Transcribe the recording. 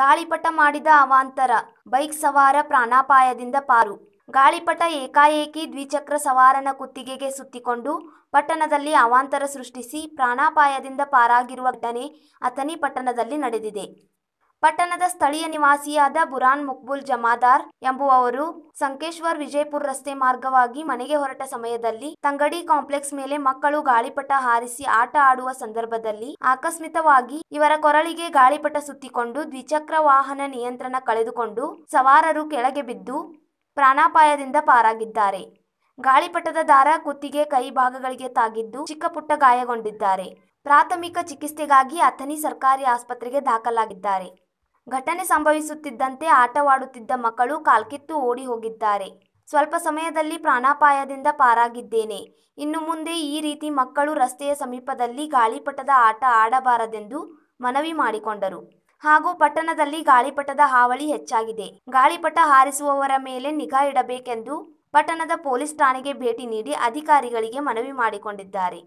ಗಾಳಿಪಟ ಮಾಡಿದ ಅವಾಂತರ ಬೈಕ್ ಸವಾರ ಪ್ರಾಣಾಪಾಯದಿಂದ ಪಾರು ಗಾಳಿಪಟ ಏಕಾಏಕಿ ದ್ವಿಚಕ್ರ ಸವಾರನ ಕುತ್ತಿಗೆಗೆ ಸುತ್ತಿಕೊಂಡು ಪಟ್ಟಣದಲ್ಲಿ ಅವಾಂತರ ಸೃಷ್ಟಿಸಿ ಪ್ರಾಣಾಪಾಯದಿಂದ ಪಾರಾಗಿರುವ ಘಟನೆ ಅಥಣಿ ಪಟ್ಟಣದಲ್ಲಿ ನಡೆದಿದೆ ಪಟ್ಟಣದ ಸ್ಥಳೀಯ ನಿವಾಸಿಯಾದ ಬುರಾನ್ ಮುಕ್ಬುಲ್ ಜಮಾದಾರ್ ಎಂಬುವವರು ಸಂಕೇಶ್ವರ್ ವಿಜಯಪುರ ರಸ್ತೆ ಮಾರ್ಗವಾಗಿ ಮನೆಗೆ ಹೊರಟ ಸಮಯದಲ್ಲಿ ತಂಗಡಿ ಕಾಂಪ್ಲೆಕ್ಸ್ ಮೇಲೆ ಮಕ್ಕಳು ಗಾಳಿಪಟ ಹಾರಿಸಿ ಆಟ ಆಡುವ ಸಂದರ್ಭದಲ್ಲಿ ಆಕಸ್ಮಿಕವಾಗಿ ಇವರ ಕೊರಳಿಗೆ ಗಾಳಿಪಟ ಸುತ್ತಿಕೊಂಡು ದ್ವಿಚಕ್ರ ವಾಹನ ನಿಯಂತ್ರಣ ಕಳೆದುಕೊಂಡು ಸವಾರರು ಕೆಳಗೆ ಬಿದ್ದು ಪ್ರಾಣಾಪಾಯದಿಂದ ಪಾರಾಗಿದ್ದಾರೆ ಗಾಳಿಪಟದ ದಾರ ಕುತ್ತಿಗೆ ಕೈ ಭಾಗಗಳಿಗೆ ತಾಗಿದ್ದು ಚಿಕ್ಕ ಗಾಯಗೊಂಡಿದ್ದಾರೆ ಪ್ರಾಥಮಿಕ ಚಿಕಿತ್ಸೆಗಾಗಿ ಅಥಣಿ ಸರ್ಕಾರಿ ಆಸ್ಪತ್ರೆಗೆ ದಾಖಲಾಗಿದ್ದಾರೆ ಘಟನೆ ಸಂಭವಿಸುತ್ತಿದ್ದಂತೆ ಆಟವಾಡುತ್ತಿದ್ದ ಮಕ್ಕಳು ಕಾಲ್ಕಿತ್ತು ಓಡಿ ಹೋಗಿದ್ದಾರೆ ಸ್ವಲ್ಪ ಸಮಯದಲ್ಲಿ ಪ್ರಾಣಾಪಾಯದಿಂದ ಪಾರಾಗಿದ್ದೇನೆ ಇನ್ನು ಮುಂದೆ ಈ ರೀತಿ ಮಕ್ಕಳು ರಸ್ತೆಯ ಸಮೀಪದಲ್ಲಿ ಗಾಳಿಪಟದ ಆಟ ಆಡಬಾರದೆಂದು ಮನವಿ ಮಾಡಿಕೊಂಡರು ಹಾಗೂ ಪಟ್ಟಣದಲ್ಲಿ ಗಾಳಿಪಟದ ಹಾವಳಿ ಹೆಚ್ಚಾಗಿದೆ ಗಾಳಿಪಟ ಹಾರಿಸುವವರ ಮೇಲೆ ನಿಗಾ ಇಡಬೇಕೆಂದು ಪಟ್ಟಣದ ಪೊಲೀಸ್ ಠಾಣೆಗೆ ಭೇಟಿ ನೀಡಿ ಅಧಿಕಾರಿಗಳಿಗೆ ಮನವಿ ಮಾಡಿಕೊಂಡಿದ್ದಾರೆ